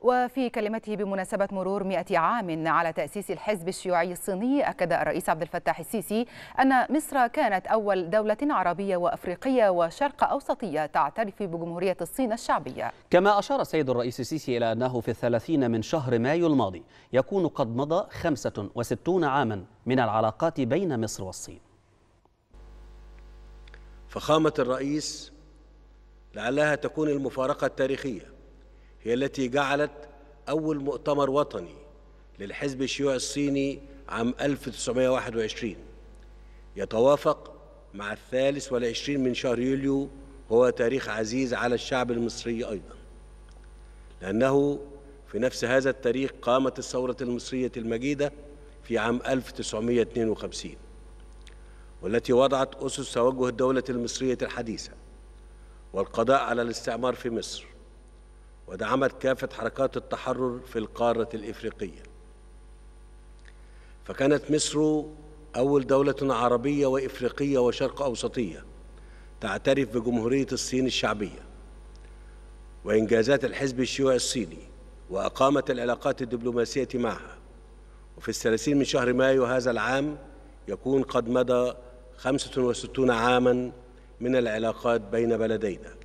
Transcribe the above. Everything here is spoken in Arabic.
وفي كلمته بمناسبة مرور 100 عام على تأسيس الحزب الشيوعي الصيني أكد الرئيس عبد الفتاح السيسي أن مصر كانت أول دولة عربية وأفريقية وشرق أوسطية تعترف بجمهورية الصين الشعبية كما أشار السيد الرئيس السيسي إلى أنه في الثلاثين من شهر مايو الماضي يكون قد مضى 65 عاما من العلاقات بين مصر والصين فخامة الرئيس لعلها تكون المفارقة التاريخية هي التي جعلت أول مؤتمر وطني للحزب الشيوعي الصيني عام 1921 يتوافق مع الثالث والعشرين من شهر يوليو هو تاريخ عزيز على الشعب المصري أيضا لأنه في نفس هذا التاريخ قامت الثورة المصرية المجيدة في عام 1952 والتي وضعت أسس توجه الدولة المصرية الحديثة والقضاء على الاستعمار في مصر ودعمت كافة حركات التحرر في القارة الإفريقية فكانت مصر أول دولة عربية وإفريقية وشرق أوسطية تعترف بجمهورية الصين الشعبية وإنجازات الحزب الشيوعي الصيني وأقامت العلاقات الدبلوماسية معها وفي الثلاثين من شهر مايو هذا العام يكون قد مضى 65 عاما من العلاقات بين بلدينا